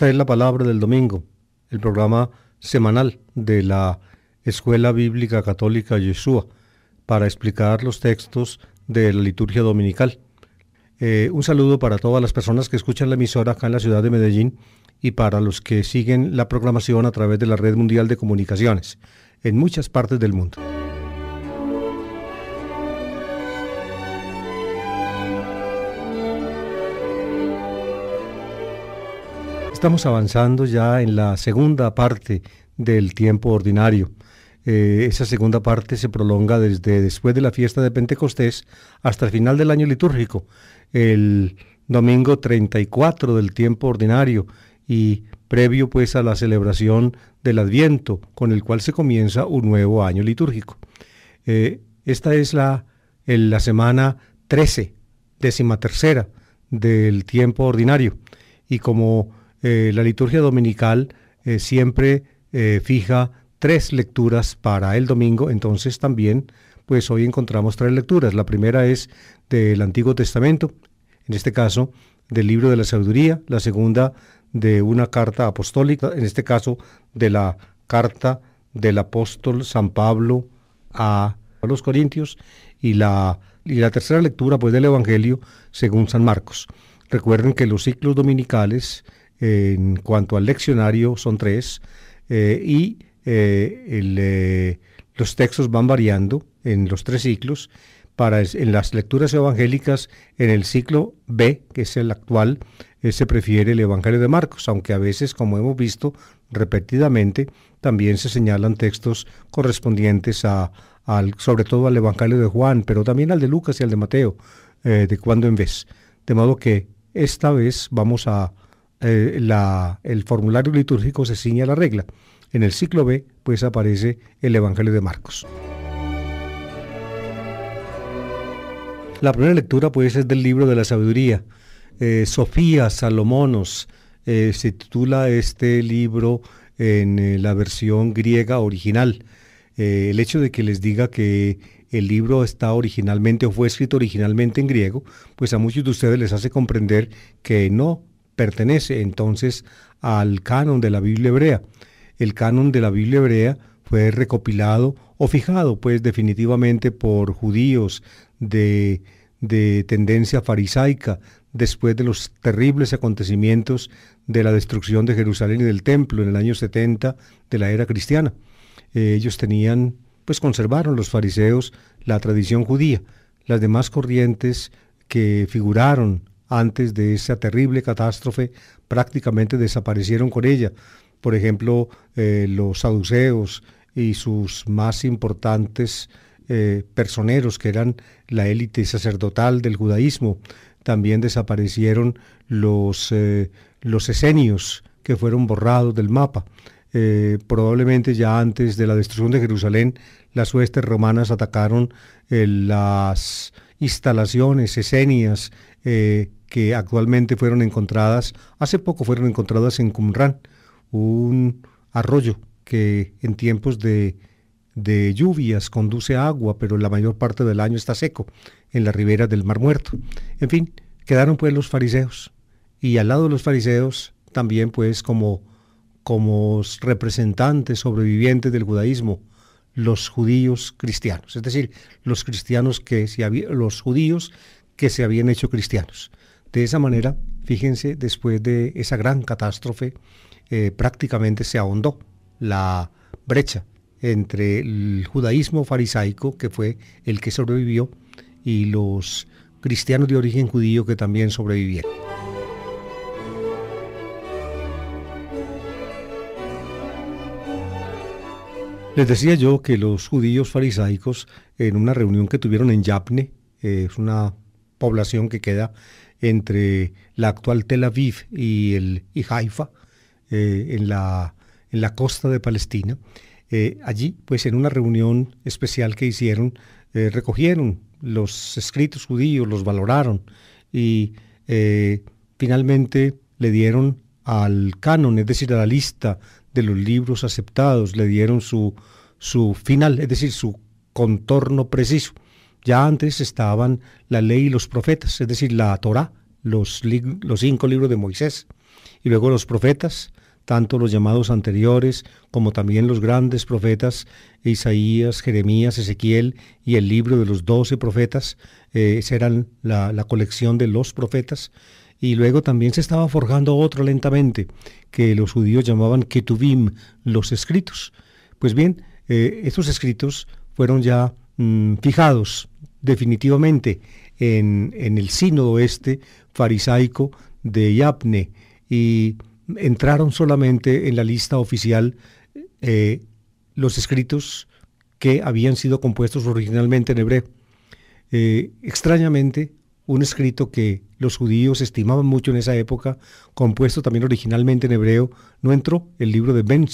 Esta es la palabra del domingo, el programa semanal de la Escuela Bíblica Católica Yeshua, para explicar los textos de la liturgia dominical. Eh, un saludo para todas las personas que escuchan la emisora acá en la ciudad de Medellín y para los que siguen la programación a través de la Red Mundial de Comunicaciones en muchas partes del mundo. Estamos avanzando ya en la segunda parte del tiempo ordinario. Eh, esa segunda parte se prolonga desde después de la fiesta de Pentecostés hasta el final del año litúrgico, el domingo 34 del tiempo ordinario y previo pues a la celebración del Adviento, con el cual se comienza un nuevo año litúrgico. Eh, esta es la, la semana 13, décima tercera del tiempo ordinario, y como eh, la liturgia dominical eh, siempre eh, fija tres lecturas para el domingo, entonces también pues hoy encontramos tres lecturas. La primera es del Antiguo Testamento, en este caso del libro de la sabiduría, la segunda de una carta apostólica, en este caso de la carta del apóstol San Pablo a los Corintios y la, y la tercera lectura pues del Evangelio según San Marcos. Recuerden que los ciclos dominicales en cuanto al leccionario son tres eh, y eh, eh, los textos van variando en los tres ciclos. Para, en las lecturas evangélicas, en el ciclo B, que es el actual, se prefiere el Evangelio de Marcos, aunque a veces, como hemos visto repetidamente, también se señalan textos correspondientes al, sobre todo al Evangelio de Juan, pero también al de Lucas y al de Mateo, de cuando en vez. De modo que esta vez vamos a, eh, el formulario litúrgico se ciña a la regla. En el ciclo B, pues aparece el Evangelio de Marcos. La primera lectura, pues, es del libro de la sabiduría. Eh, Sofía, Salomonos, eh, se titula este libro en la versión griega original. el hecho de que les diga que el libro está originalmente o fue escrito originalmente en griego, pues a muchos de ustedes les hace comprender que no pertenece entonces al canon de la Biblia hebrea. El canon de la Biblia hebrea fue recopilado o fijado pues definitivamente por judíos de, tendencia farisaica después de los terribles acontecimientos de la destrucción de Jerusalén y del templo en el año 70 de la era cristiana. Eh, ellos tenían, pues conservaron los fariseos la tradición judía. Las demás corrientes que figuraron antes de esa terrible catástrofe prácticamente desaparecieron con ella. Por ejemplo, eh, los saduceos y sus más importantes eh, personeros, que eran la élite sacerdotal del judaísmo. También desaparecieron los, eh, los esenios, que fueron borrados del mapa. probablemente ya antes de la destrucción de Jerusalén, las huestes romanas atacaron las instalaciones esenias, que actualmente fueron encontradas, hace poco fueron encontradas en Qumran, un arroyo que en tiempos de, de lluvias conduce agua, pero la mayor parte del año está seco en la ribera del Mar Muerto. En fin, quedaron pues los fariseos y al lado de los fariseos también pues como como representantes sobrevivientes del judaísmo los judíos cristianos, es decir, los cristianos que se había, los judíos que se habían hecho cristianos. De esa manera, fíjense, después de esa gran catástrofe, eh, prácticamente se ahondó la brecha entre el judaísmo farisaico, que fue el que sobrevivió, y los cristianos de origen judío que también sobrevivieron. Les decía yo que los judíos farisaicos, en una reunión que tuvieron en Yapne, eh, es una población que queda entre la actual Tel Aviv y, el, Haifa, eh, en, la, en, la, costa de Palestina. Eh, allí, pues en una reunión especial que hicieron, eh, recogieron los escritos judíos, los valoraron y finalmente le dieron al canon, es decir, a la lista de los libros aceptados, le dieron su, su final, es decir, su contorno preciso. Ya antes estaban la ley y los profetas, es decir, la Torah, los, los cinco libros de Moisés, y luego los profetas, tanto los llamados anteriores como también los grandes profetas, Isaías, Jeremías, Ezequiel y el libro de los doce profetas, eh, esa era la, colección de los profetas, y luego también se estaba forjando otro lentamente, que los judíos llamaban Ketuvim, los escritos. Pues bien, eh, estos escritos fueron ya Mm, fijados definitivamente en, el sínodo este farisaico de Yapne y entraron solamente en la lista oficial eh, los escritos que habían sido compuestos originalmente en hebreo. Eh, extrañamente, un escrito que los judíos estimaban mucho en esa época, compuesto también originalmente en hebreo, no entró el libro de Ben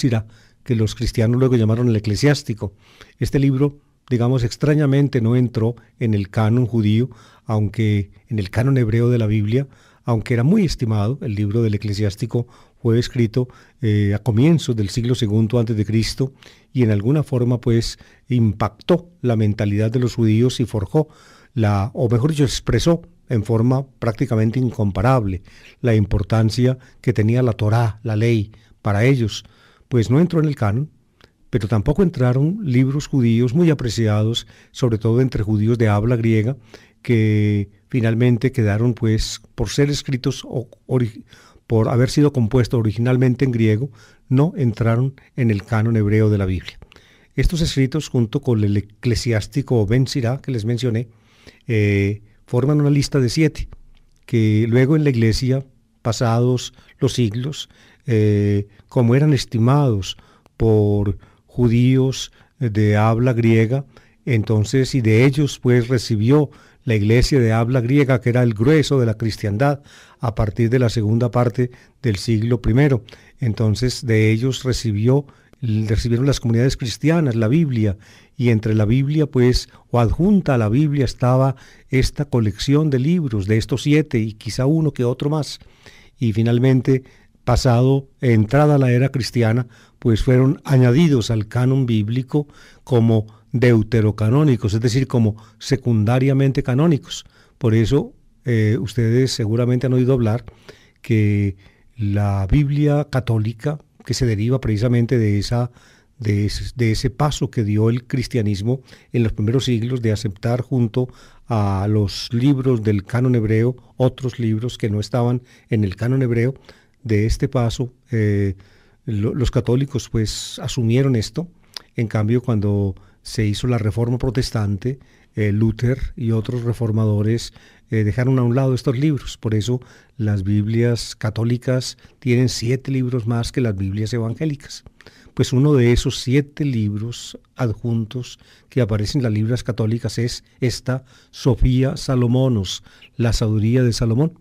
que los cristianos luego llamaron el eclesiástico. Este libro digamos, extrañamente no entró en el canon judío, aunque en el canon hebreo de la Biblia, aunque era muy estimado, el libro del eclesiástico fue escrito eh, a comienzos del siglo II antes de Cristo y en alguna forma pues impactó la mentalidad de los judíos y forjó la, o mejor dicho, expresó en forma prácticamente incomparable la importancia que tenía la Torá, la ley, para ellos. Pues no entró en el canon, pero tampoco entraron libros judíos muy apreciados, sobre todo entre judíos de habla griega, que finalmente quedaron pues por ser escritos o por haber sido compuestos originalmente en griego, no entraron en el canon hebreo de la Biblia. Estos escritos, junto con el eclesiástico Ben Sirá, que les mencioné, eh, forman una lista de siete, que luego en la iglesia, pasados los siglos, eh, como eran estimados por judíos de habla griega, entonces, y de ellos pues recibió la iglesia de habla griega, que era el grueso de la cristiandad, a partir de la segunda parte del siglo primero Entonces, de ellos recibió recibieron las comunidades cristianas, la Biblia, y entre la Biblia, pues, o adjunta a la Biblia estaba esta colección de libros, de estos siete y quizá uno que otro más. Y finalmente pasado, entrada la era cristiana, pues fueron añadidos al canon bíblico como deuterocanónicos, es decir, como secundariamente canónicos. Por eso eh, ustedes seguramente han oído hablar que la Biblia católica, que se deriva precisamente de, esa, de ese paso que dio el cristianismo en los primeros siglos de aceptar junto a los libros del canon hebreo otros libros que no estaban en el canon hebreo, de este paso. Eh, los católicos pues asumieron esto. En cambio, cuando se hizo la reforma protestante, eh, Luther y otros reformadores eh, dejaron a un lado estos libros. Por eso las Biblias católicas tienen siete libros más que las Biblias evangélicas. Pues uno de esos siete libros adjuntos que aparecen en las Biblias católicas es esta Sofía Salomonos, la sabiduría de Salomón.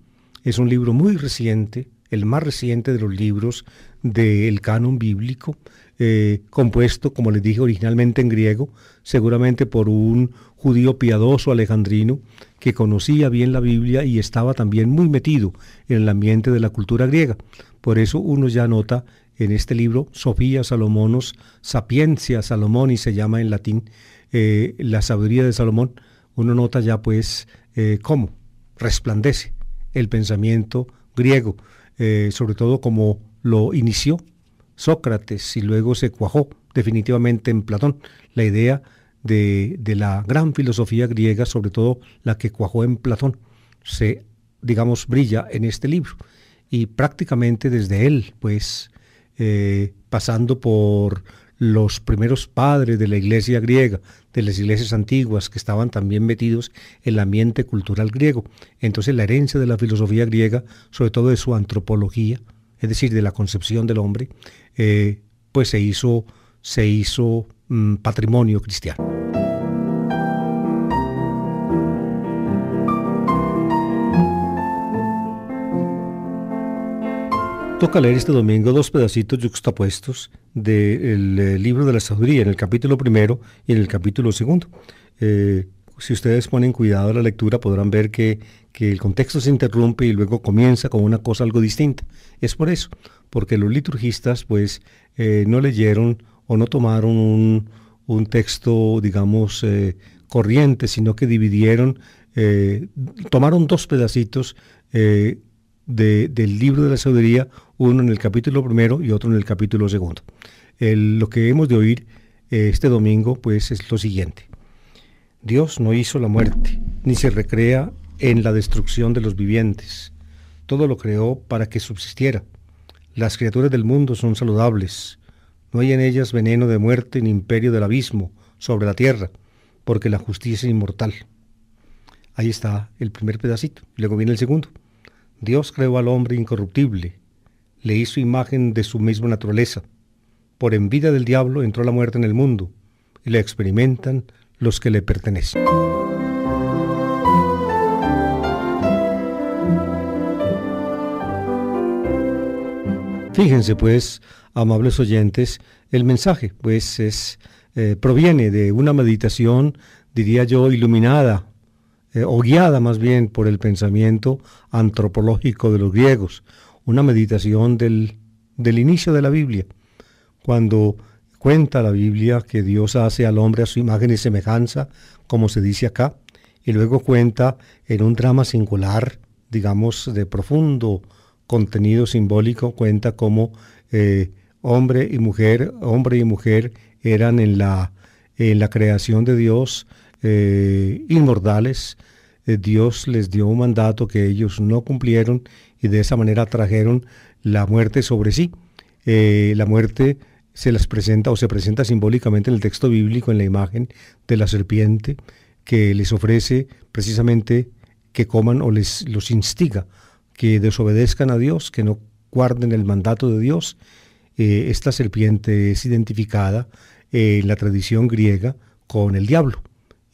Es un libro muy reciente, el más reciente de los libros del canon bíblico, eh, compuesto, como les dije, originalmente en griego, seguramente por un judío piadoso alejandrino que conocía bien la Biblia y estaba también muy metido en el ambiente de la cultura griega. Por eso uno ya nota en este libro, Sofía Salomonos, Sapiencia Salomón, y se llama en latín, eh, la sabiduría de Salomón, uno nota ya pues eh, cómo resplandece el pensamiento griego eh, sobre todo como lo inició Sócrates y luego se cuajó definitivamente en Platón, la idea de, la gran filosofía griega, sobre todo la que cuajó en Platón, se, digamos, brilla en este libro. Y prácticamente desde él, pues, eh, pasando por los primeros padres de la iglesia griega, de las iglesias antiguas que estaban también metidos en el ambiente cultural griego. Entonces la herencia de la filosofía griega, sobre todo de su antropología, es decir, de la concepción del hombre, eh, pues se hizo, se hizo mm, patrimonio cristiano. Toca leer este domingo dos pedacitos yuxtapuestos del eh, libro de la sabiduría, en el capítulo primero y en el capítulo segundo. Eh, si ustedes ponen cuidado a la lectura, podrán ver que, el contexto se interrumpe y luego comienza con una cosa algo distinta. Es por eso, porque los liturgistas pues eh, no leyeron o no tomaron un, texto, digamos, corriente, sino que dividieron, tomaron dos pedacitos del libro de la sabiduría, uno en el capítulo primero y otro en el capítulo segundo. lo que hemos de oír eh, este domingo pues es lo siguiente. Dios no hizo la muerte, ni se recrea en la destrucción de los vivientes. Todo lo creó para que subsistiera. Las criaturas del mundo son saludables. No hay en ellas veneno de muerte ni imperio del abismo sobre la tierra, porque la justicia es inmortal. Ahí está el primer pedacito. Luego viene el segundo. Dios creó al hombre incorruptible, le hizo imagen de su misma naturaleza. Por envidia del diablo entró la muerte en el mundo, y la experimentan los que le pertenecen. Fíjense pues, amables oyentes, el mensaje pues es eh, proviene de una meditación, diría yo, iluminada eh, o guiada más bien por el pensamiento antropológico de los griegos, una meditación del, del inicio de la Biblia, cuando cuenta la Biblia que Dios hace al hombre a su imagen y semejanza, como se dice acá, y luego cuenta en un drama singular, digamos, de profundo contenido simbólico, cuenta cómo eh, hombre y mujer, hombre y mujer eran en la, en la creación de Dios eh, inmortales, eh, Dios les dio un mandato que ellos no cumplieron y de esa manera trajeron la muerte sobre sí. Eh, la muerte se las presenta o se presenta simbólicamente en el texto bíblico en la imagen de la serpiente que les ofrece precisamente que coman o les los instiga que desobedezcan a Dios, que no guarden el mandato de Dios. esta serpiente es identificada en la tradición griega con el diablo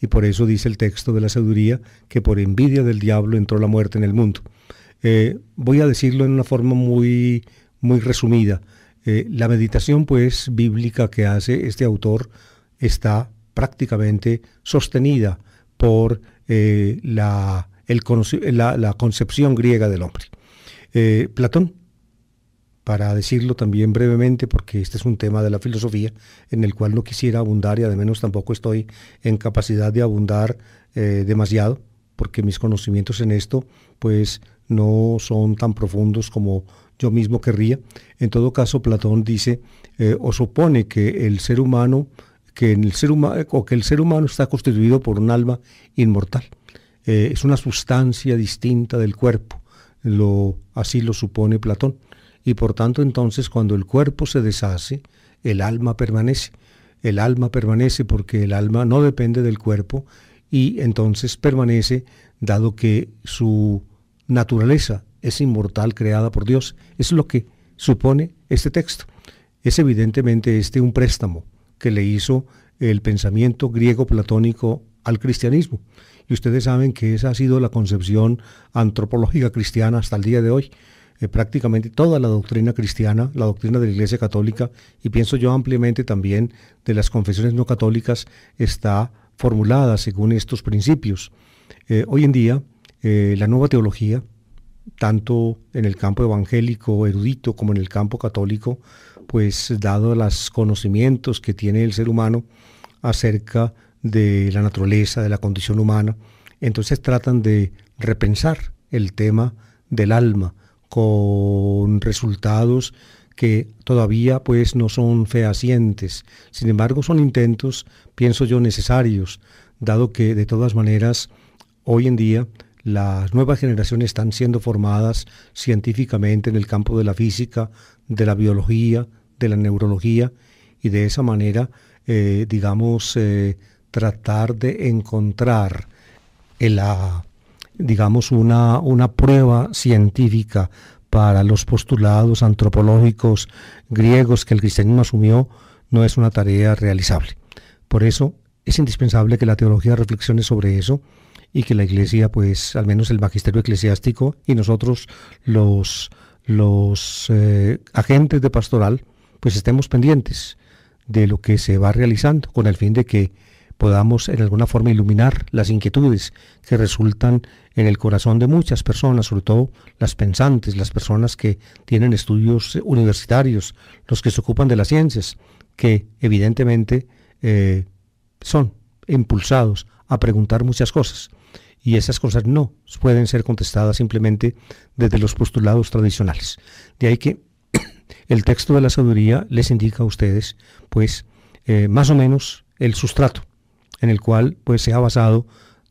y por eso dice el texto de la sabiduría que por envidia del diablo entró la muerte en el mundo. Eh, voy a decirlo en una forma muy, muy resumida. Eh, la meditación, pues, bíblica que hace este autor está prácticamente sostenida por eh, la, el, la, concepción griega del hombre. Platón para decirlo también brevemente, porque este es un tema de la filosofía en el cual no quisiera abundar y además tampoco estoy en capacidad de abundar eh, demasiado, porque mis conocimientos en esto pues no son tan profundos como yo mismo querría. En todo caso, Platón dice eh, o supone que el ser humano que el ser humano o que el ser humano está constituido por un alma inmortal. Eh, es una sustancia distinta del cuerpo. Lo, así lo supone Platón y por tanto entonces cuando el cuerpo se deshace, el alma permanece. El alma permanece porque el alma no depende del cuerpo y entonces permanece dado que su naturaleza es inmortal creada por Dios. Es lo que supone este texto. Es evidentemente este un préstamo que le hizo el pensamiento griego platónico al cristianismo. Y ustedes saben que esa ha sido la concepción antropológica cristiana hasta el día de hoy. Eh, prácticamente toda la doctrina cristiana, la doctrina de la Iglesia Católica y pienso yo ampliamente también de las confesiones no católicas está formulada según estos principios. Eh, hoy en día, eh, la nueva teología, tanto en el campo evangélico, erudito, como en el campo católico, pues dado los conocimientos que tiene el ser humano acerca de la naturaleza, de la condición humana, entonces tratan de repensar el tema del alma, con resultados que todavía pues no son fehacientes. Sin embargo, son intentos, pienso yo, necesarios, dado que de todas maneras hoy en día las nuevas generaciones están siendo formadas científicamente en el campo de la física, de la biología, de la neurología y de esa manera, eh, digamos, eh, tratar de encontrar en la digamos, una, una prueba científica para los postulados antropológicos griegos que el cristianismo asumió, no es una tarea realizable. Por eso es indispensable que la teología reflexione sobre eso y que la Iglesia, pues al menos el magisterio eclesiástico y nosotros los, los eh, agentes de pastoral, pues estemos pendientes de lo que se va realizando con el fin de que podamos en alguna forma iluminar las inquietudes que resultan en el corazón de muchas personas, sobre todo las pensantes, las personas que tienen estudios universitarios, los que se ocupan de las ciencias, que evidentemente eh, son impulsados a preguntar muchas cosas. Y esas cosas no pueden ser contestadas simplemente desde los postulados tradicionales. De ahí que el texto de la sabiduría les indica a ustedes, pues, eh, más o menos el sustrato en el cual pues, se ha basado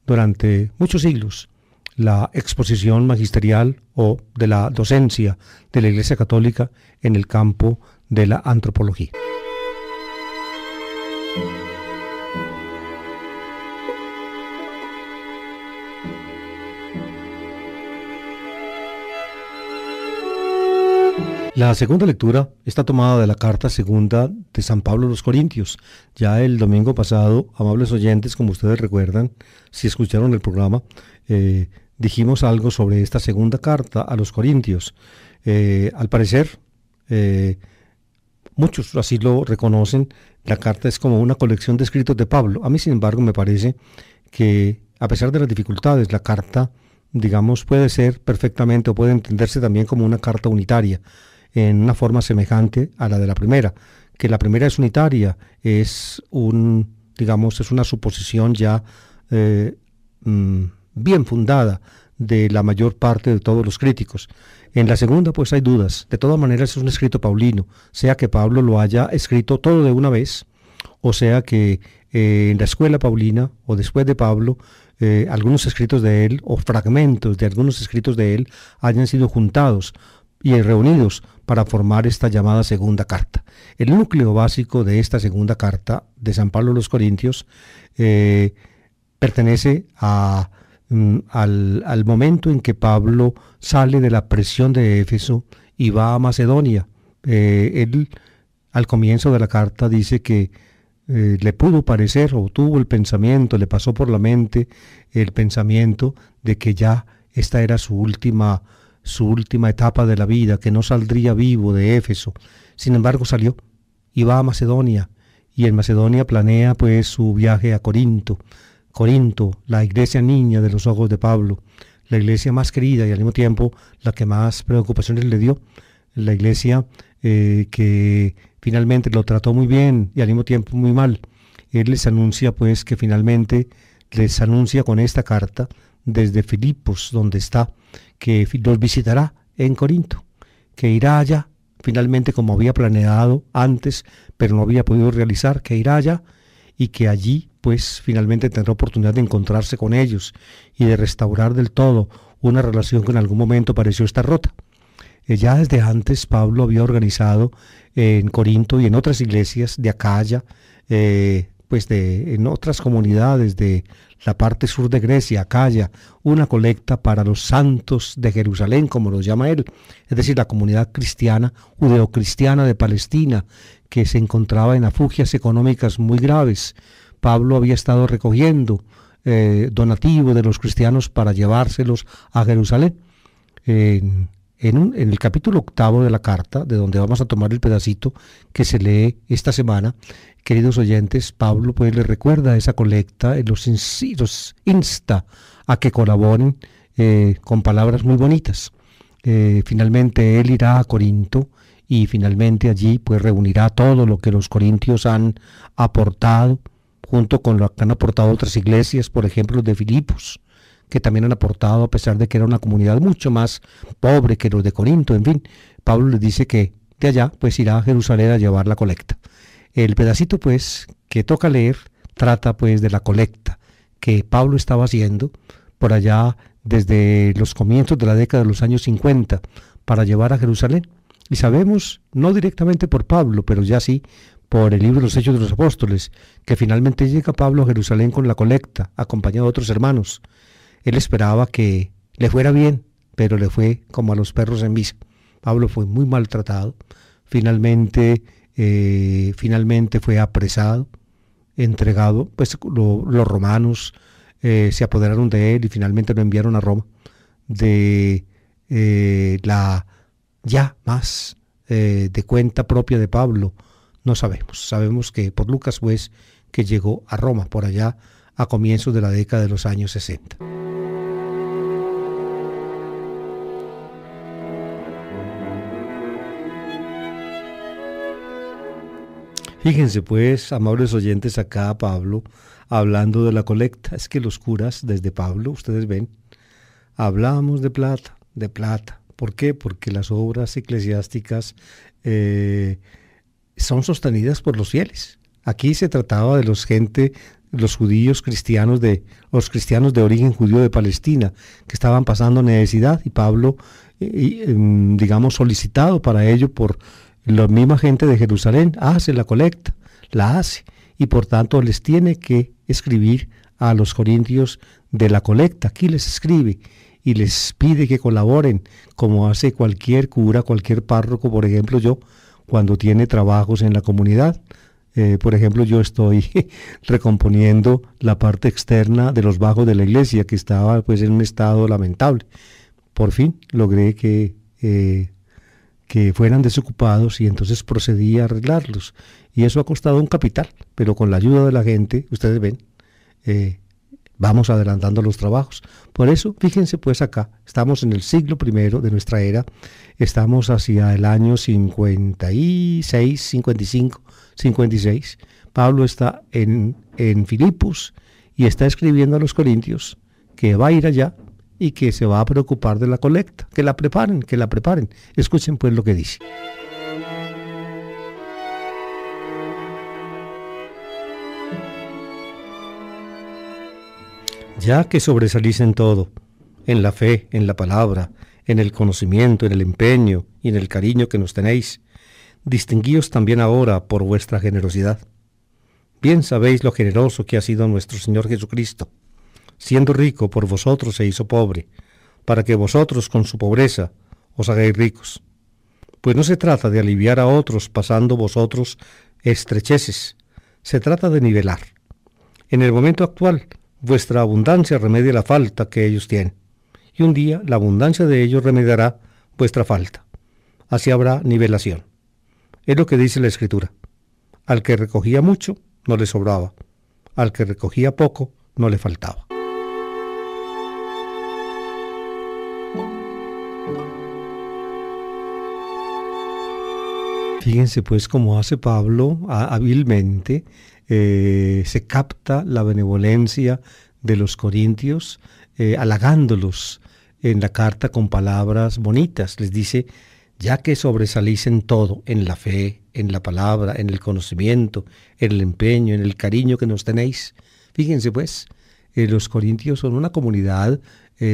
durante muchos siglos la exposición magisterial o de la docencia de la Iglesia Católica en el campo de la antropología. La segunda lectura está tomada de la carta segunda de San Pablo a los Corintios. Ya el domingo pasado, amables oyentes, como ustedes recuerdan, si escucharon el programa, eh, dijimos algo sobre esta segunda carta a los Corintios. Eh, al parecer, eh, muchos así lo reconocen, la carta es como una colección de escritos de Pablo. A mí, sin embargo, me parece que, a pesar de las dificultades, la carta digamos, puede ser perfectamente o puede entenderse también como una carta unitaria en una forma semejante a la de la primera, que la primera es unitaria, es un, digamos, es una suposición ya eh, mm, bien fundada de la mayor parte de todos los críticos. En la segunda, pues hay dudas. De todas maneras, es un escrito paulino, sea que Pablo lo haya escrito todo de una vez, o sea que eh, en la escuela paulina o después de Pablo, eh, algunos escritos de él o fragmentos de algunos escritos de él hayan sido juntados y reunidos para formar esta llamada segunda carta. El núcleo básico de esta segunda carta de San Pablo a los Corintios eh, pertenece a, mm, al, momento en que Pablo sale de la presión de Éfeso y va a Macedonia. Eh, él al comienzo de la carta dice que eh, le pudo parecer o tuvo el pensamiento, le pasó por la mente el pensamiento de que ya esta era su última su última etapa de la vida, que no saldría vivo de Éfeso. Sin embargo, salió y va a Macedonia, y en Macedonia planea pues su viaje a Corinto. Corinto, la iglesia niña de los ojos de Pablo, la iglesia más querida y al mismo tiempo la que más preocupaciones le dio, la iglesia eh, que finalmente lo trató muy bien y al mismo tiempo muy mal. Él les anuncia pues que finalmente les anuncia con esta carta desde Filipos, donde está, que los visitará en Corinto, que irá allá, finalmente como había planeado antes, pero no había podido realizar, que irá allá y que allí pues finalmente tendrá oportunidad de encontrarse con ellos y de restaurar del todo una relación que en algún momento pareció estar rota. Eh, ya desde antes Pablo había organizado en Corinto y en otras iglesias de Acaya, eh, pues de en otras comunidades de la parte sur de Grecia, Acaya, una colecta para los santos de Jerusalén, como los llama él, es decir, la comunidad cristiana, judeocristiana de Palestina, que se encontraba en afugias económicas muy graves. Pablo había estado recogiendo eh, donativos de los cristianos para llevárselos a Jerusalén en, el capítulo octavo de la carta, de donde vamos a tomar el pedacito que se lee esta semana, queridos oyentes, Pablo pues les recuerda esa colecta, los, los insta a que colaboren eh, con palabras muy bonitas. Eh, finalmente él irá a Corinto y finalmente allí pues reunirá todo lo que los corintios han aportado junto con lo que han aportado otras iglesias, por ejemplo, de Filipos que también han aportado a pesar de que era una comunidad mucho más pobre que los de Corinto, en fin. Pablo les dice que de allá pues irá a Jerusalén a llevar la colecta. El pedacito pues que toca leer trata pues de la colecta que Pablo estaba haciendo por allá desde los comienzos de la década de los años 50 para llevar a Jerusalén. Y sabemos, no directamente por Pablo, pero ya sí por el libro de los Hechos de los Apóstoles, que finalmente llega Pablo a Jerusalén con la colecta, acompañado de otros hermanos. Él esperaba que le fuera bien, pero le fue como a los perros en misa. Pablo fue muy maltratado, finalmente, eh, finalmente fue apresado, entregado, pues los romanos eh, se apoderaron de él y finalmente lo enviaron a Roma, de eh, la ya más de cuenta propia de Pablo, no sabemos. Sabemos que por Lucas pues que llegó a Roma por allá a comienzos de la década de los años 60. Fíjense pues, amables oyentes, acá Pablo hablando de la colecta. Es que los curas, desde Pablo, ustedes ven, hablamos de plata, de plata. ¿Por qué? Porque las obras eclesiásticas eh, son sostenidas por los fieles. Aquí se trataba de los gente, los judíos cristianos de los cristianos de origen judío de Palestina que estaban pasando necesidad y Pablo, eh, em, digamos, solicitado para ello por la misma gente de Jerusalén hace la colecta, la hace, y por tanto les tiene que escribir a los corintios de la colecta. Aquí les escribe y les pide que colaboren, como hace cualquier cura, cualquier párroco, por ejemplo yo, cuando tiene trabajos en la comunidad. Eh, por ejemplo, yo estoy recomponiendo la parte externa de los bajos de la iglesia, que estaba pues en un estado lamentable. Por fin logré que eh, que fueran desocupados y entonces procedía a arreglarlos. Y eso ha costado un capital, pero con la ayuda de la gente, ustedes ven, eh, vamos adelantando los trabajos. Por eso, fíjense pues acá, estamos en el siglo primero de nuestra era, estamos hacia el año 56, 55, 56. Pablo está en, en Filipos y está escribiendo a los corintios que va a ir allá y que se va a preocupar de la colecta. Que la preparen, que la preparen. Escuchen pues lo que dice. Ya que sobresalís en todo, en la fe, en la palabra, en el conocimiento, en el empeño y en el cariño que nos tenéis, distinguíos también ahora por vuestra generosidad. Bien sabéis lo generoso que ha sido nuestro Señor Jesucristo siendo rico por vosotros se hizo pobre, para que vosotros con su pobreza os hagáis ricos. Pues no se trata de aliviar a otros pasando vosotros estrecheces, se trata de nivelar. En el momento actual, vuestra abundancia remedia la falta que ellos tienen, y un día la abundancia de ellos remediará vuestra falta. Así habrá nivelación. Es lo que dice la Escritura. Al que recogía mucho, no le sobraba. Al que recogía poco, no le faltaba. Fíjense pues cómo hace Pablo hábilmente, eh, se capta la benevolencia de los corintios, eh, halagándolos en la carta con palabras bonitas. Les dice, ya que sobresalís en todo, en la fe, en la palabra, en el conocimiento, en el empeño, en el cariño que nos tenéis. Fíjense pues, eh, los corintios son una comunidad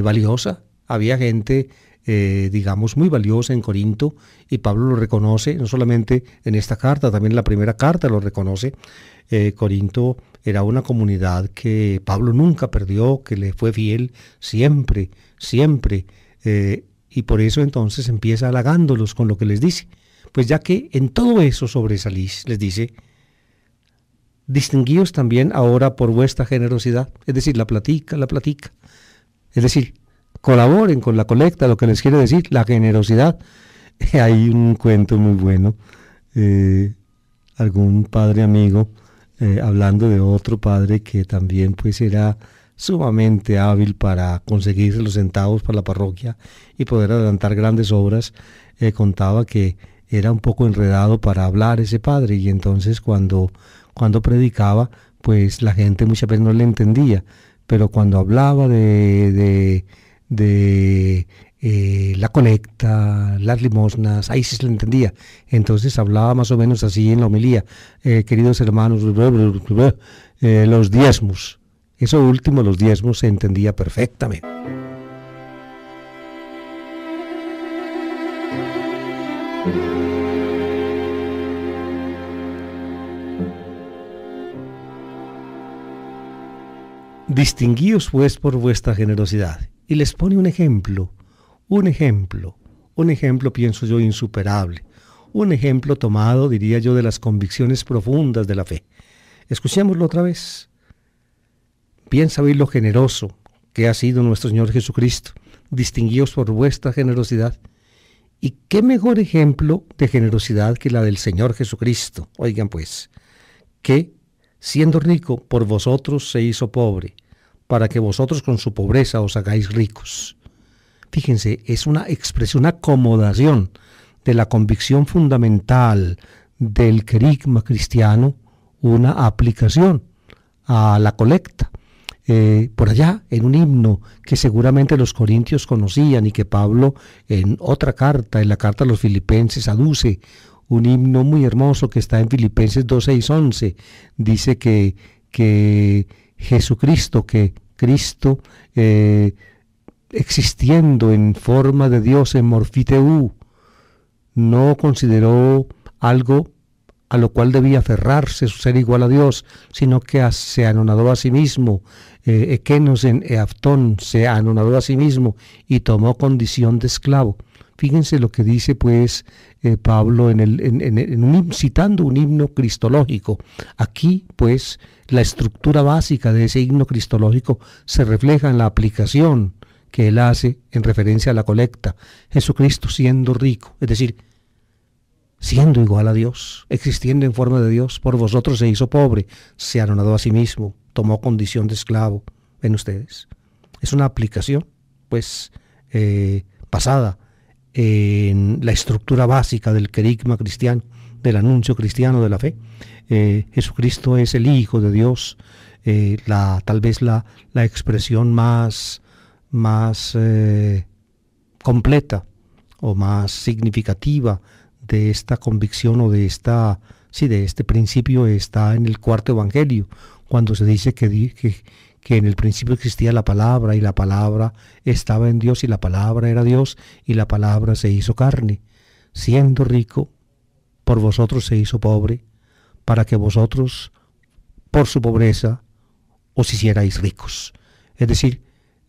valiosa. Había gente eh, digamos, muy valiosa en Corinto, y Pablo lo reconoce, no solamente en esta carta, también en la primera carta lo reconoce. Eh, Corinto era una comunidad que Pablo nunca perdió, que le fue fiel siempre, siempre, eh, y por eso entonces empieza halagándolos con lo que les dice. Pues ya que en todo eso sobresalís, les dice, distinguíos también ahora por vuestra generosidad, es decir, la platica, la platica. Es decir, colaboren con la colecta, lo que les quiere decir, la generosidad. Eh, hay un cuento muy bueno, eh, algún padre amigo eh, hablando de otro padre que también pues era sumamente hábil para conseguir los centavos para la parroquia y poder adelantar grandes obras, contaba que era un poco enredado para hablar ese padre y entonces cuando, cuando predicaba pues la gente muchas veces no le entendía, pero cuando hablaba de de eh, la conecta, las limosnas, ahí sí se entendía. Entonces hablaba más o menos así en la homilía, eh, queridos hermanos, eh, los diezmos. Eso último, los diezmos, se entendía perfectamente. Distinguíos pues por vuestra generosidad y les pone un ejemplo, un ejemplo, un ejemplo pienso yo insuperable, un ejemplo tomado, diría yo, de las convicciones profundas de la fe. Escuchémoslo otra vez. Bien sabéis lo generoso que ha sido nuestro Señor Jesucristo, distinguidos por vuestra generosidad. ¿Y qué mejor ejemplo de generosidad que la del Señor Jesucristo? Oigan pues, que siendo rico por vosotros se hizo pobre para que vosotros con su pobreza os hagáis ricos. Fíjense, es una expresión, una acomodación de la convicción fundamental del querigma cristiano, una aplicación a la colecta. Eh, por allá, en un himno que seguramente los corintios conocían y que Pablo en otra carta, en la carta a los filipenses, aduce, un himno muy hermoso que está en Filipenses 2, dice que, que Jesucristo, que Cristo, eh, existiendo en forma de Dios en Morfiteú no consideró algo a lo cual debía aferrarse su ser igual a Dios, sino que se anonadó a sí mismo, ekenos eh, en eaftón, se anonadó a sí mismo y tomó condición de esclavo. Fíjense lo que dice pues eh, Pablo en el, citando un himno cristológico. Aquí pues la estructura básica de ese himno cristológico se refleja en la aplicación que él hace en referencia a la colecta. Jesucristo siendo rico, es decir, siendo igual a Dios, existiendo en forma de Dios, por vosotros se hizo pobre, se anonadó a sí mismo, tomó condición de esclavo. Ven ustedes. Es una aplicación, pues, pasada. Eh, en la estructura básica del querigma cristiano, del anuncio cristiano de la fe. Eh, Jesucristo es el Hijo de Dios, eh, la, tal vez la, la expresión más, más eh, completa o más significativa de esta convicción o de esta sí, de este principio está en el cuarto evangelio, cuando se dice que, que que en el principio existía la palabra y la palabra estaba en Dios y la palabra era Dios y la palabra se hizo carne. Siendo rico, por vosotros se hizo pobre, para que vosotros, por su pobreza, os hicierais ricos. Es decir,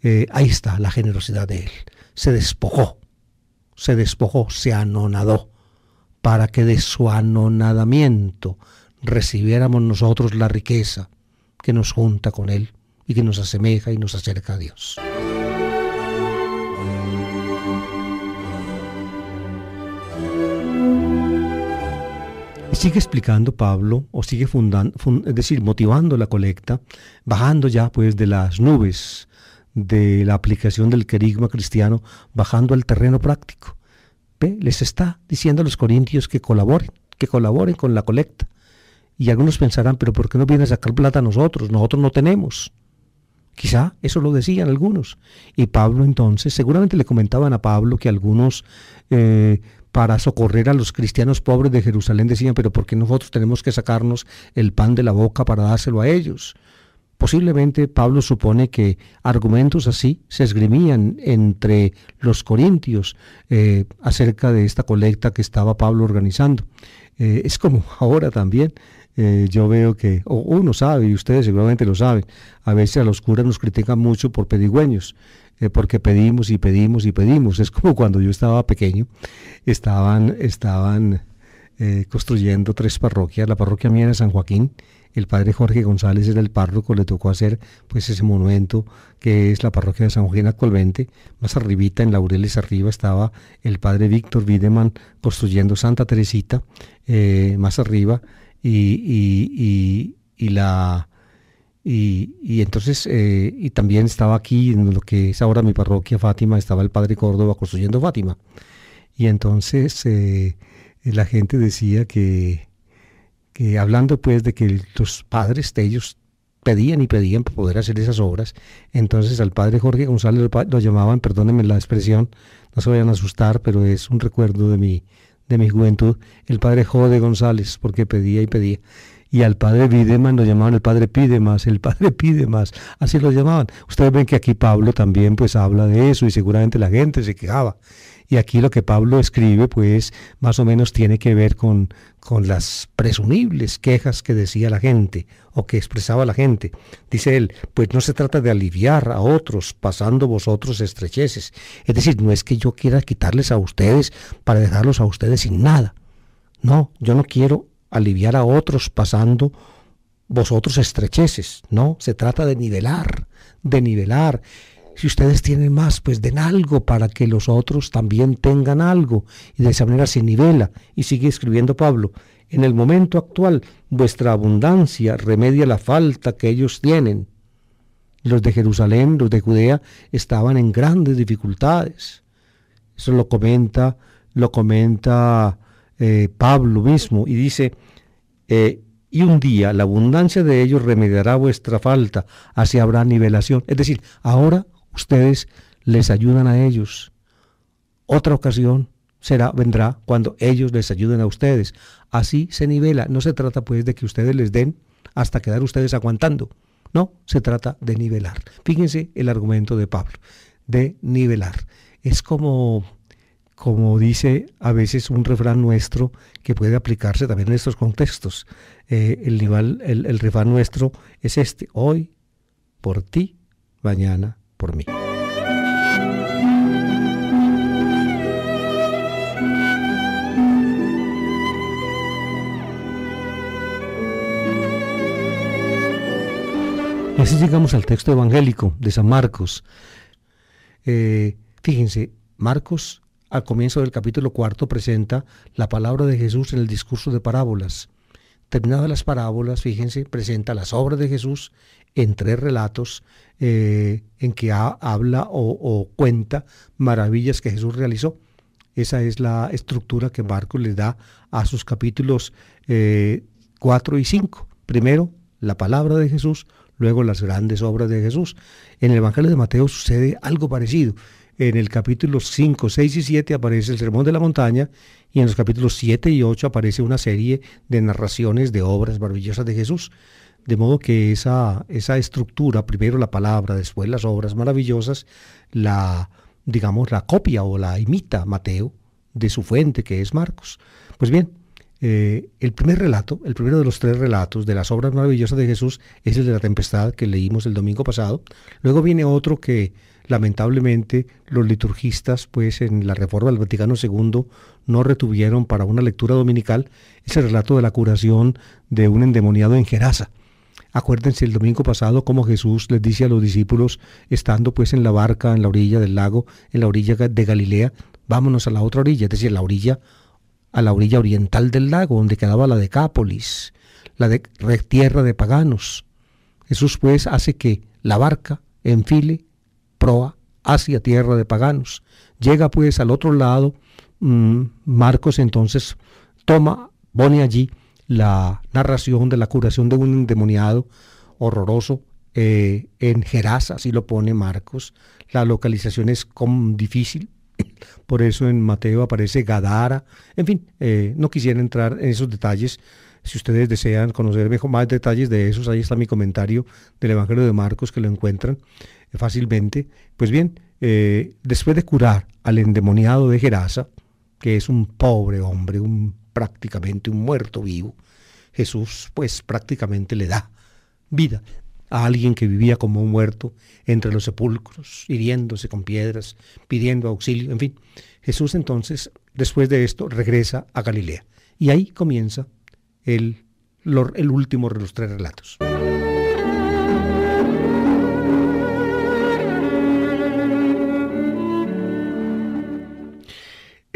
eh, ahí está la generosidad de Él. Se despojó, se despojó, se anonadó, para que de su anonadamiento recibiéramos nosotros la riqueza que nos junta con Él y que nos asemeja y nos acerca a Dios. sigue explicando Pablo, o sigue fundando, es decir, motivando la colecta, bajando ya pues de las nubes de la aplicación del querigma cristiano, bajando al terreno práctico. Les está diciendo a los corintios que colaboren, que colaboren con la colecta. Y algunos pensarán, pero ¿por qué no viene a sacar plata nosotros? Nosotros no tenemos. Quizá eso lo decían algunos. Y Pablo entonces, seguramente le comentaban a Pablo que algunos eh, para socorrer a los cristianos pobres de Jerusalén decían, pero ¿por qué nosotros tenemos que sacarnos el pan de la boca para dárselo a ellos? Posiblemente Pablo supone que argumentos así se esgrimían entre los corintios eh, acerca de esta colecta que estaba Pablo organizando. Eh, es como ahora también eh, yo veo que, uno sabe, y ustedes seguramente lo saben, a veces a los curas nos critican mucho por pedigüeños, eh, porque pedimos y pedimos y pedimos. Es como cuando yo estaba pequeño, estaban, estaban eh, construyendo tres parroquias, la parroquia mía era San Joaquín, el padre Jorge González era el párroco, le tocó hacer pues ese monumento que es la parroquia de San Joaquín actualmente, más arribita en Laureles arriba estaba el padre Víctor Wiedemann construyendo Santa Teresita, más arriba y, y, y, y la... Y, y, entonces, eh, y también estaba aquí, en lo que es ahora mi parroquia Fátima, estaba el padre Córdoba construyendo Fátima. Y entonces eh, la gente decía que, que, hablando pues de que los padres de ellos pedían y pedían poder hacer esas obras, entonces al padre Jorge González lo, llamaban, perdónenme la expresión, no se vayan a asustar, pero es un recuerdo de mi, de mi juventud, el padre Jode González, porque pedía y pedía y al padre más lo llamaban el padre Pidemas, el padre Pidemas, así lo llamaban. Ustedes ven que aquí Pablo también pues habla de eso y seguramente la gente se quejaba. Y aquí lo que Pablo escribe pues más o menos tiene que ver con, con las presumibles quejas que decía la gente o que expresaba la gente. Dice él, pues no se trata de aliviar a otros pasando vosotros estrecheces. Es decir, no es que yo quiera quitarles a ustedes para dejarlos a ustedes sin nada. No, yo no quiero aliviar a otros pasando vosotros estrecheces, ¿no? Se trata de nivelar, de nivelar. Si ustedes tienen más, pues den algo para que los otros también tengan algo. Y de esa manera se nivela. Y sigue escribiendo Pablo, en el momento actual vuestra abundancia remedia la falta que ellos tienen. Los de Jerusalén, los de Judea, estaban en grandes dificultades. Eso lo comenta, lo comenta eh, Pablo mismo y dice, eh, y un día la abundancia de ellos remediará vuestra falta, así habrá nivelación. Es decir, ahora ustedes les ayudan a ellos. Otra ocasión será vendrá cuando ellos les ayuden a ustedes. Así se nivela, no se trata pues de que ustedes les den hasta quedar ustedes aguantando. No, se trata de nivelar. Fíjense el argumento de Pablo, de nivelar. Es como como dice a veces un refrán nuestro que puede aplicarse también en estos contextos. Eh, el, el, refrán nuestro es este, hoy por ti, mañana por mí. Y así llegamos al texto evangélico de San Marcos. Eh, fíjense, Marcos al comienzo del capítulo cuarto presenta la palabra de Jesús en el discurso de parábolas. Terminadas las parábolas, fíjense, presenta las obras de Jesús en tres relatos eh, en que habla o, cuenta maravillas que Jesús realizó. Esa es la estructura que Marcos le da a sus capítulos 4 eh, y 5. Primero, la palabra de Jesús, luego las grandes obras de Jesús. En el Evangelio de Mateo sucede algo parecido en el capítulo 5, 6 y 7 aparece el Sermón de la Montaña y en los capítulos 7 y 8 aparece una serie de narraciones de obras maravillosas de Jesús. De modo que esa, esa estructura, primero la palabra, después las obras maravillosas, la, digamos, la copia o la imita Mateo de su fuente, que es Marcos. Pues bien, eh, el primer relato, el primero de los tres relatos de las obras maravillosas de Jesús es el de la tempestad que leímos el domingo pasado. Luego viene otro que Lamentablemente, los liturgistas, pues en la reforma del Vaticano II, no retuvieron para una lectura dominical ese relato de la curación de un endemoniado en Gerasa. Acuérdense el domingo pasado cómo Jesús les dice a los discípulos, estando pues en la barca, en la orilla del lago, en la orilla de Galilea, vámonos a la otra orilla, es decir, la orilla, a la orilla oriental del lago, donde quedaba la Decápolis, la de, tierra de paganos. Jesús pues hace que la barca enfile proa hacia tierra de paganos. Llega pues al otro lado, mm, Marcos entonces toma, pone allí la narración de la curación de un endemoniado horroroso eh, en Gerasa, así lo pone Marcos. La localización es con difícil, por eso en Mateo aparece Gadara. En fin, eh, no quisiera entrar en esos detalles. Si ustedes desean conocer mejor más detalles de esos, ahí está mi comentario del Evangelio de Marcos que lo encuentran fácilmente. Pues bien, eh, después de curar al endemoniado de Gerasa, que es un pobre hombre, un, prácticamente un muerto vivo, Jesús pues prácticamente le da vida a alguien que vivía como un muerto entre los sepulcros, hiriéndose con piedras, pidiendo auxilio, en fin. Jesús entonces, después de esto, regresa a Galilea. Y ahí comienza el, el último de los tres relatos.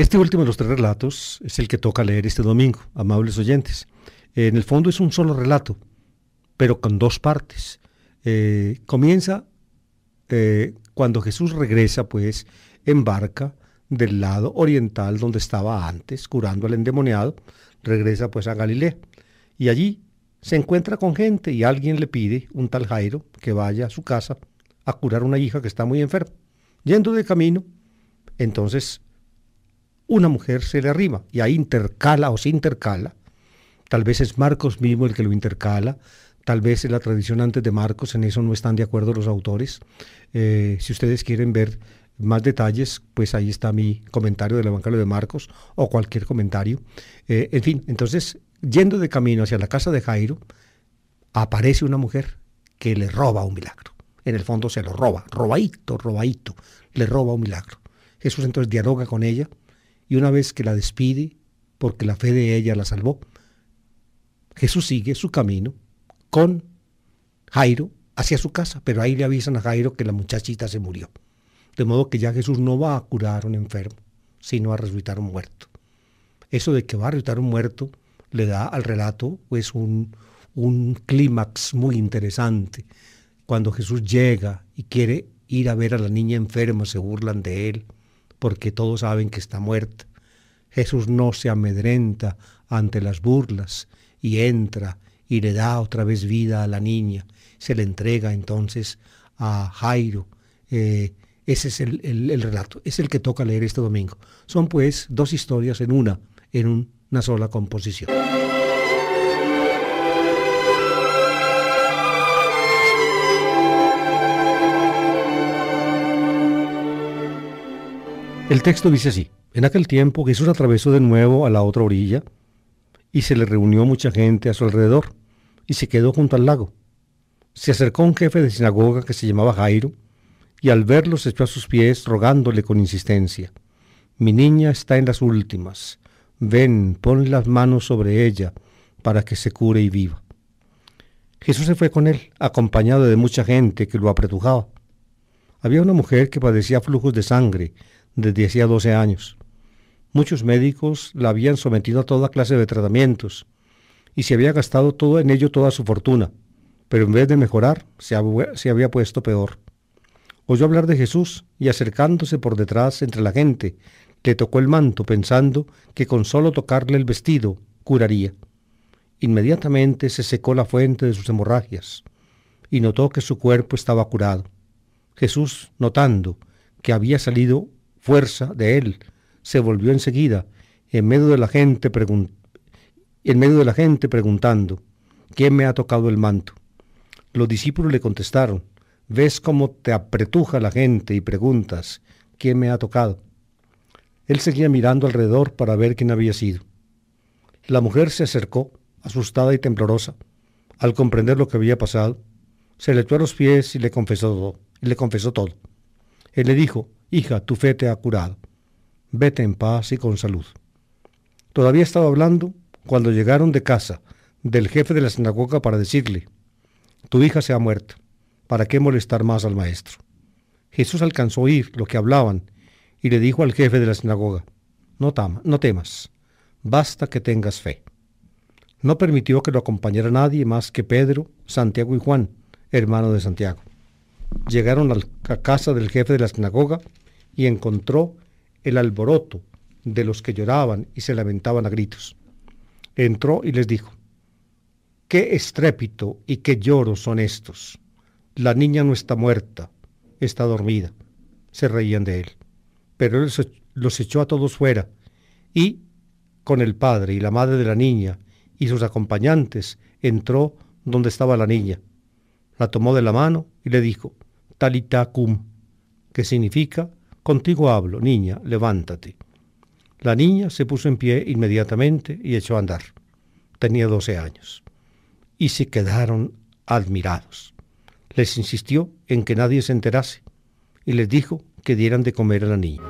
Este último de los tres relatos es el que toca leer este domingo, amables oyentes. En el fondo es un solo relato, pero con dos partes. Eh, comienza eh, cuando Jesús regresa, pues en barca del lado oriental donde estaba antes, curando al endemoniado, regresa pues a Galilea. Y allí se encuentra con gente y alguien le pide, un tal Jairo, que vaya a su casa a curar una hija que está muy enferma. Yendo de camino, entonces una mujer se le arriba y ahí intercala o se intercala. Tal vez es Marcos mismo el que lo intercala, tal vez es la tradición antes de Marcos, en eso no están de acuerdo los autores. Eh, si ustedes quieren ver más detalles, pues ahí está mi comentario del Evangelio de Marcos o cualquier comentario. Eh, en fin, entonces, yendo de camino hacia la casa de Jairo, aparece una mujer que le roba un milagro. En el fondo se lo roba, robaito robaito le roba un milagro. Jesús entonces dialoga con ella, y una vez que la despide, porque la fe de ella la salvó, Jesús sigue su camino con Jairo hacia su casa, pero ahí le avisan a Jairo que la muchachita se murió. De modo que ya Jesús no va a curar a un enfermo, sino a resucitar un muerto. Eso de que va a resucitar un muerto le da al relato pues, un, un clímax muy interesante. Cuando Jesús llega y quiere ir a ver a la niña enferma, se burlan de él, porque todos saben que está muerta. Jesús no se amedrenta ante las burlas y entra y le da otra vez vida a la niña. Se le entrega entonces a Jairo. Eh, ese es el, relato, es el que toca leer este domingo. Son pues dos historias en una, en una sola composición. El texto dice así, en aquel tiempo Jesús atravesó de nuevo a la otra orilla y se le reunió mucha gente a su alrededor y se quedó junto al lago. Se acercó un jefe de sinagoga que se llamaba Jairo y al verlo se echó a sus pies rogándole con insistencia, mi niña está en las últimas, ven, pon las manos sobre ella para que se cure y viva. Jesús se fue con él, acompañado de mucha gente que lo apretujaba. Había una mujer que padecía flujos de sangre desde a 12 años. Muchos médicos la habían sometido a toda clase de tratamientos y se había gastado todo en ello toda su fortuna, pero en vez de mejorar, se, se había puesto peor. Oyó hablar de Jesús y acercándose por detrás entre la gente, le tocó el manto pensando que con solo tocarle el vestido curaría. Inmediatamente se secó la fuente de sus hemorragias y notó que su cuerpo estaba curado. Jesús, notando que había salido fuerza de él, se volvió enseguida, en medio de la gente, en medio de la gente preguntando, ¿quién me ha tocado el manto? Los discípulos le contestaron, ves cómo te apretuja la gente y preguntas, ¿quién me ha tocado? Él seguía mirando alrededor para ver quién había sido. La mujer se acercó, asustada y temblorosa, al comprender lo que había pasado, se le echó a los pies y le confesó todo. Y le confesó todo. Él le dijo, Hija, tu fe te ha curado. Vete en paz y con salud. Todavía estaba hablando cuando llegaron de casa del jefe de la sinagoga para decirle, Tu hija se ha muerto. ¿Para qué molestar más al maestro? Jesús alcanzó a oír lo que hablaban y le dijo al jefe de la sinagoga, no, no temas, basta que tengas fe. No permitió que lo acompañara nadie más que Pedro, Santiago y Juan, hermano de Santiago. Llegaron a la casa del jefe de la sinagoga y encontró el alboroto de los que lloraban y se lamentaban a gritos. Entró y les dijo, ¿qué estrépito y qué lloro son estos? La niña no está muerta, está dormida. Se reían de él. Pero él los echó a todos fuera y, con el padre y la madre de la niña y sus acompañantes, entró donde estaba la niña. La tomó de la mano y le dijo, Talita cum, que significa Contigo hablo, niña, levántate. La niña se puso en pie inmediatamente y echó a andar. Tenía doce años. Y se quedaron admirados. Les insistió en que nadie se enterase y les dijo que dieran de comer a la niña.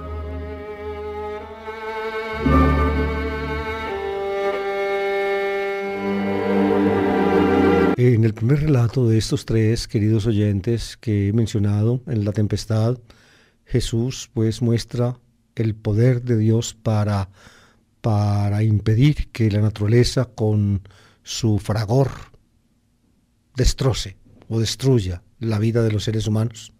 En el primer relato de estos tres queridos oyentes que he mencionado, en La Tempestad, Jesús pues muestra el poder de Dios para, para impedir que la naturaleza con su fragor destroce o destruya la vida de los seres humanos.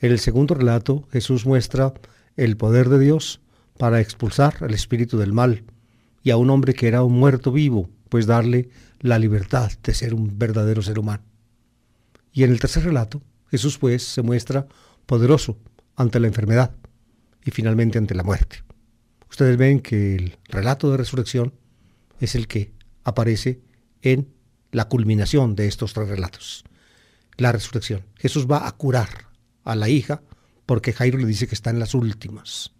En el segundo relato, Jesús muestra el poder de Dios para expulsar al espíritu del mal y a un hombre que era un muerto vivo, pues darle la libertad de ser un verdadero ser humano. Y en el tercer relato, Jesús pues se muestra poderoso ante la enfermedad y finalmente ante la muerte. Ustedes ven que el relato de resurrección es el que aparece en la culminación de estos tres relatos. La resurrección. Jesús va a curar a la hija porque Jairo le dice que está en las últimas.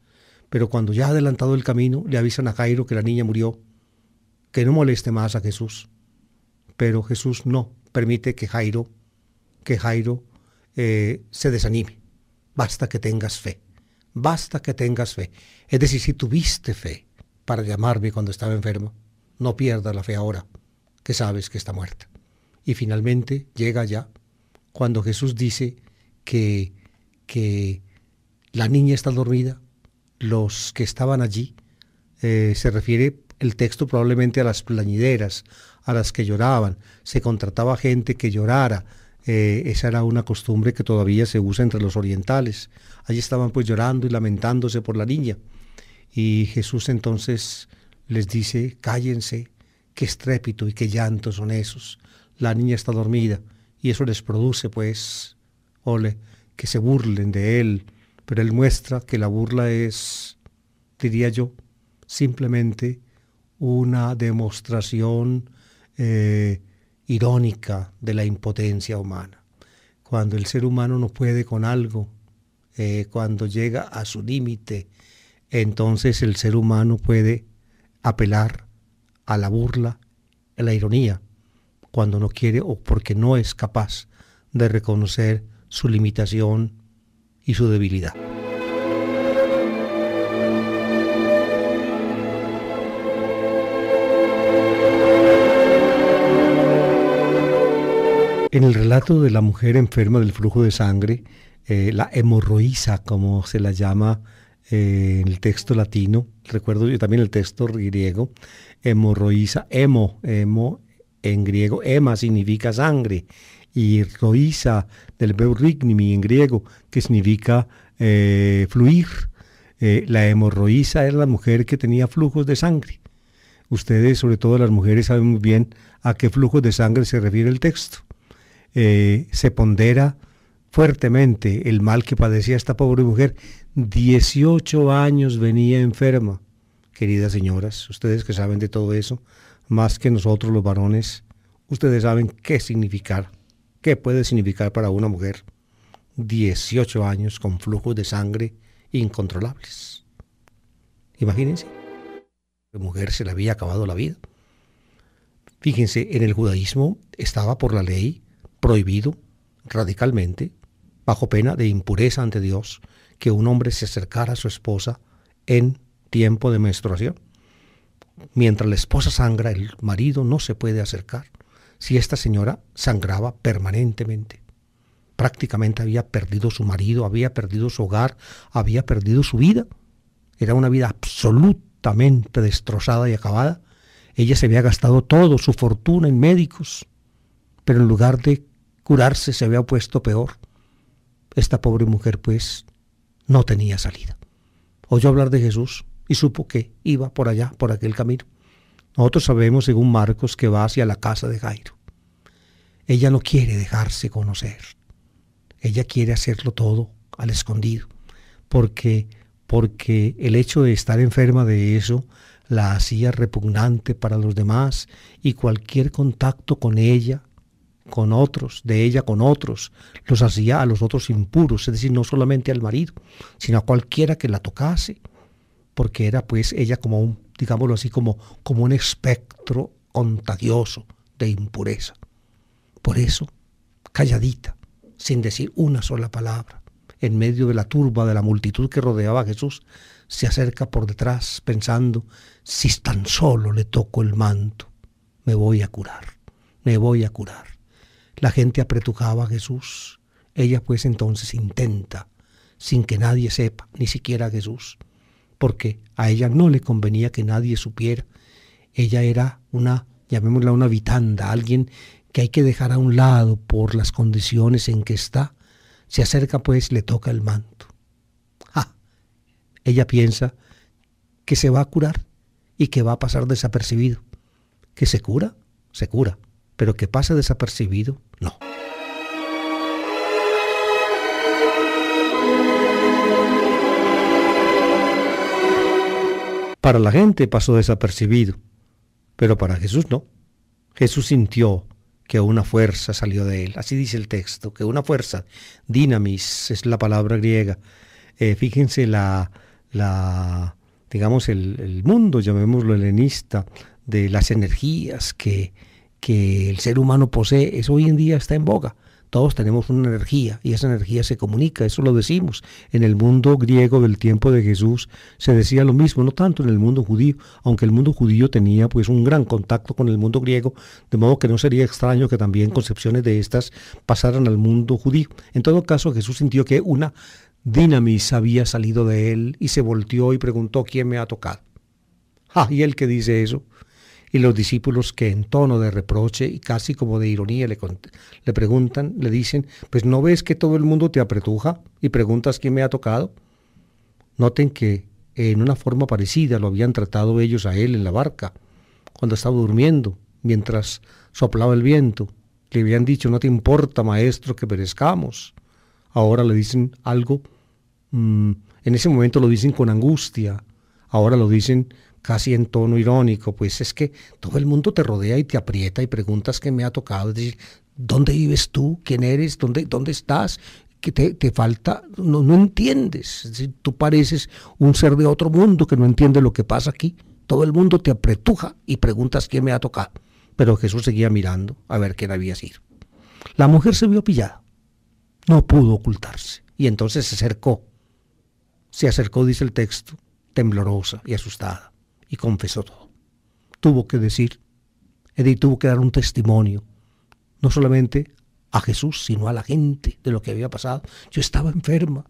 Pero cuando ya ha adelantado el camino, le avisan a Jairo que la niña murió, que no moleste más a Jesús. Pero Jesús no permite que Jairo, que Jairo eh, se desanime basta que tengas fe, basta que tengas fe. Es decir, si tuviste fe para llamarme cuando estaba enfermo, no pierdas la fe ahora, que sabes que está muerta. Y finalmente llega ya cuando Jesús dice que, que la niña está dormida, los que estaban allí, eh, se refiere el texto probablemente a las plañideras, a las que lloraban, se contrataba gente que llorara, eh, esa era una costumbre que todavía se usa entre los orientales. Allí estaban pues llorando y lamentándose por la niña. Y Jesús entonces les dice, cállense, qué estrépito y qué llantos son esos. La niña está dormida y eso les produce pues, ole, que se burlen de él. Pero él muestra que la burla es, diría yo, simplemente una demostración eh, irónica de la impotencia humana. Cuando el ser humano no puede con algo, eh, cuando llega a su límite, entonces el ser humano puede apelar a la burla, a la ironía, cuando no quiere o porque no es capaz de reconocer su limitación y su debilidad. En el relato de la mujer enferma del flujo de sangre, eh, la hemorroísa, como se la llama eh, en el texto latino, recuerdo yo también el texto griego, hemorroísa, hemo, hemo en griego, ema significa sangre, y roísa del verbo en griego, que significa eh, fluir. la hemorroísa era la mujer que tenía flujos de sangre. Ustedes, sobre todo las mujeres, saben muy bien a qué flujos de sangre se refiere el texto. Eh, se pondera fuertemente el mal que padecía esta pobre mujer. 18 años venía enferma. Queridas señoras, ustedes que saben de todo eso, más que nosotros los varones, ustedes saben qué significar, qué puede significar para una mujer 18 años con flujos de sangre incontrolables. Imagínense, la mujer se le había acabado la vida. Fíjense, en el judaísmo estaba por la ley prohibido radicalmente, bajo pena de impureza ante Dios, que un hombre se acercara a su esposa en tiempo de menstruación. Mientras la esposa sangra, el marido no se puede acercar. Si esta señora sangraba permanentemente, prácticamente había perdido su marido, había perdido su hogar, había perdido su vida. Era una vida absolutamente destrozada y acabada. Ella se había gastado todo, su fortuna en médicos, pero en lugar de curarse se había puesto peor. Esta pobre mujer, pues, no tenía salida. Oyó hablar de Jesús y supo que iba por allá, por aquel camino. Nosotros sabemos, según Marcos, que va hacia la casa de Jairo. Ella no quiere dejarse conocer. Ella quiere hacerlo todo al escondido, porque porque el hecho de estar enferma de eso la hacía repugnante para los demás y cualquier contacto con ella con otros, de ella con otros, los hacía a los otros impuros, es decir, no solamente al marido, sino a cualquiera que la tocase, porque era pues ella como un, digámoslo así, como, como un espectro contagioso de impureza. Por eso, calladita, sin decir una sola palabra, en medio de la turba, de la multitud que rodeaba a Jesús, se acerca por detrás pensando, si tan solo le toco el manto, me voy a curar, me voy a curar. La gente apretujaba a Jesús. Ella pues entonces intenta, sin que nadie sepa, ni siquiera Jesús, porque a ella no le convenía que nadie supiera. Ella era una, llamémosla una vitanda, alguien que hay que dejar a un lado por las condiciones en que está. Se acerca pues, le toca el manto. Ah, ella piensa que se va a curar y que va a pasar desapercibido. ¿Que se cura? Se cura pero que pasa desapercibido, no. Para la gente pasó desapercibido, pero para Jesús no. Jesús sintió que una fuerza salió de él, así dice el texto, que una fuerza, dinamis es la palabra griega. Eh, fíjense la, la digamos, el mundo, llamémoslo helenista, de las energías que, que el ser humano posee, eso hoy en día está en boga. Todos tenemos una energía y esa energía se comunica, eso lo decimos. En el mundo griego del tiempo de Jesús se decía lo mismo, no tanto en el mundo judío, aunque el mundo judío tenía pues un gran contacto con el mundo griego, de modo que no sería extraño que también concepciones de estas pasaran al mundo judío. En todo caso, Jesús sintió que una dinamis había salido de él y se volteó y preguntó quién me ha tocado. Ah, y el que dice eso y los discípulos que en tono de reproche y casi como de ironía le, le preguntan, le dicen, pues no ves que todo el mundo te apretuja y preguntas quién me ha tocado. Noten que en una forma parecida lo habían tratado ellos a él en la barca, cuando estaba durmiendo, mientras soplaba el viento. Le habían dicho, no te importa, maestro, que perezcamos. Ahora le dicen algo, mm, en ese momento lo dicen con angustia, ahora lo dicen casi en tono irónico, pues es que todo el mundo te rodea y te aprieta y preguntas que me ha tocado, es decir, ¿dónde vives tú? ¿Quién eres? ¿Dónde, dónde estás? que te, falta, no, no entiendes. tú pareces un ser de otro mundo que no entiende lo que pasa aquí. Todo el mundo te apretuja y preguntas quién me ha tocado. Pero Jesús seguía mirando a ver quién había sido. La mujer se vio pillada. No pudo ocultarse. Y entonces se acercó. Se acercó, dice el texto, temblorosa y asustada y confesó todo. Tuvo que decir, Edith tuvo que dar un testimonio, no solamente a Jesús, sino a la gente de lo que había pasado. Yo estaba enferma,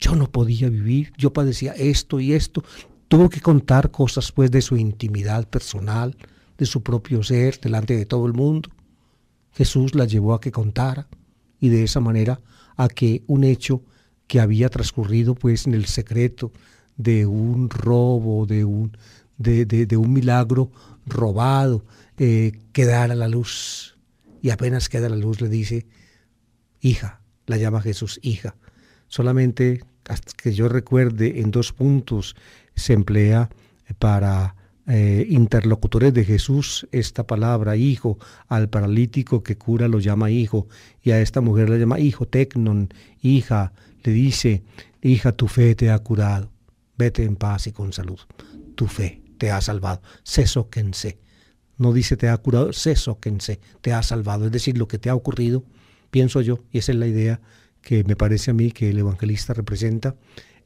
yo no podía vivir, yo padecía esto y esto. Tuvo que contar cosas pues de su intimidad personal, de su propio ser delante de todo el mundo. Jesús la llevó a que contara y de esa manera a que un hecho que había transcurrido pues en el secreto de un robo, de un de, un milagro robado, eh, quedar a la luz. Y apenas queda la luz le dice, hija, la llama Jesús hija. Solamente hasta que yo recuerde, en dos puntos se emplea para eh, interlocutores de Jesús esta palabra hijo, al paralítico que cura lo llama hijo, y a esta mujer la llama hijo, tecnon, hija, le dice, hija, tu fe te ha curado, vete en paz y con salud, tu fe te ha salvado. Sesóquense. No dice te ha curado, sesóquense, te ha salvado. Es decir, lo que te ha ocurrido, pienso yo, y esa es la idea que me parece a mí que el evangelista representa,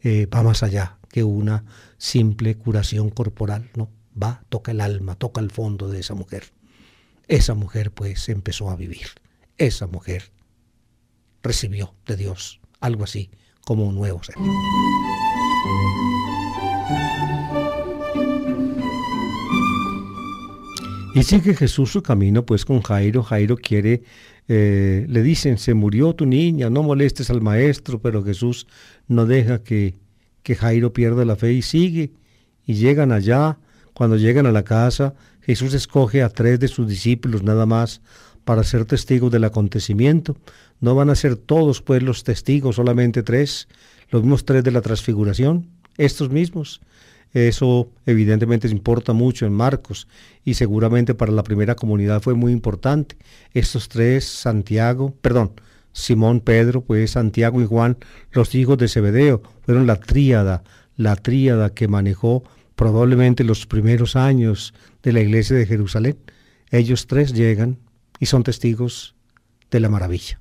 eh, va más allá que una simple curación corporal, ¿no? Va, toca el alma, toca el fondo de esa mujer. Esa mujer pues empezó a vivir. Esa mujer recibió de Dios algo así como un nuevo ser. Y sigue Jesús su camino pues con Jairo. Jairo quiere, eh, le dicen, se murió tu niña, no molestes al maestro, pero Jesús no deja que, que Jairo pierda la fe y sigue. Y llegan allá, cuando llegan a la casa, Jesús escoge a tres de sus discípulos nada más para ser testigos del acontecimiento. No van a ser todos pues los testigos, solamente tres, los mismos tres de la transfiguración, estos mismos. Eso evidentemente importa mucho en Marcos y seguramente para la primera comunidad fue muy importante. Estos tres, Santiago, perdón, Simón, Pedro, pues Santiago y Juan, los hijos de Zebedeo, fueron la tríada, la tríada que manejó probablemente los primeros años de la iglesia de Jerusalén. Ellos tres llegan y son testigos de la maravilla.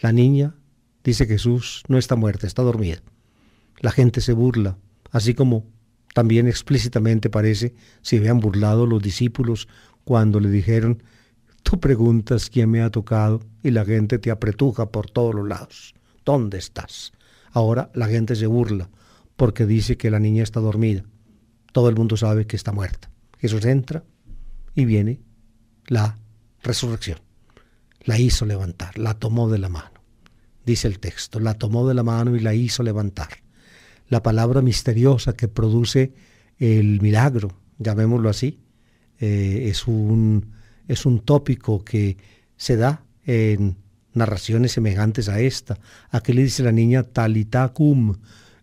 La niña, dice Jesús, no está muerta, está dormida. La gente se burla, así como también explícitamente parece se habían burlado los discípulos cuando le dijeron, tú preguntas quién me ha tocado y la gente te apretuja por todos los lados. ¿Dónde estás? Ahora la gente se burla porque dice que la niña está dormida. Todo el mundo sabe que está muerta. Jesús entra y viene la resurrección. La hizo levantar, la tomó de la mano. Dice el texto, la tomó de la mano y la hizo levantar la palabra misteriosa que produce el milagro, llamémoslo así. Eh, es, un, es un tópico que se da en narraciones semejantes a esta. Aquí le dice la niña talita cum,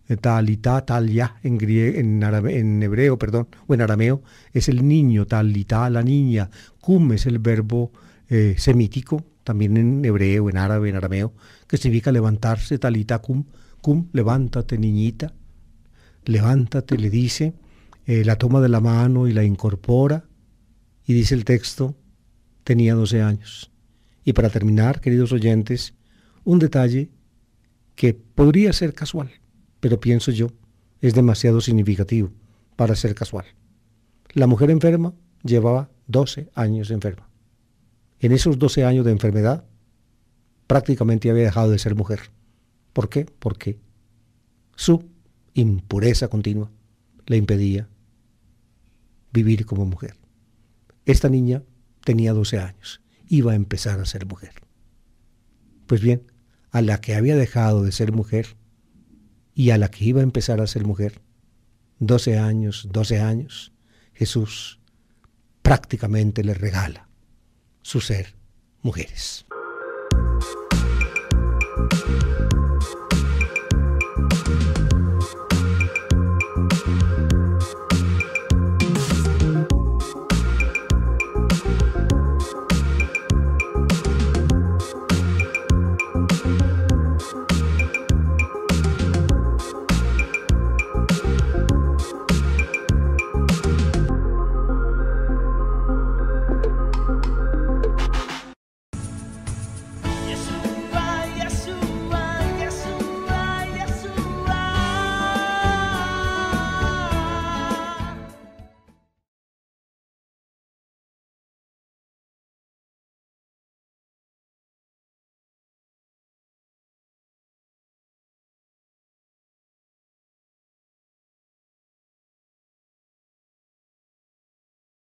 eh, talita talia en, en, en hebreo, perdón, o en arameo, es el niño, talita la niña, cum es el verbo eh, semítico, también en hebreo, en árabe, en arameo, que significa levantarse, talita cum, cum, levántate niñita, levántate, le dice, eh, la toma de la mano y la incorpora, y dice el texto, tenía 12 años. Y para terminar, queridos oyentes, un detalle que podría ser casual, pero pienso yo, es demasiado significativo para ser casual. La mujer enferma llevaba 12 años enferma. En esos 12 años de enfermedad, prácticamente había dejado de ser mujer. ¿Por qué? Porque su impureza continua le impedía vivir como mujer. Esta niña tenía 12 años, iba a empezar a ser mujer. Pues bien, a la que había dejado de ser mujer y a la que iba a empezar a ser mujer, 12 años, 12 años, Jesús prácticamente le regala su ser mujeres.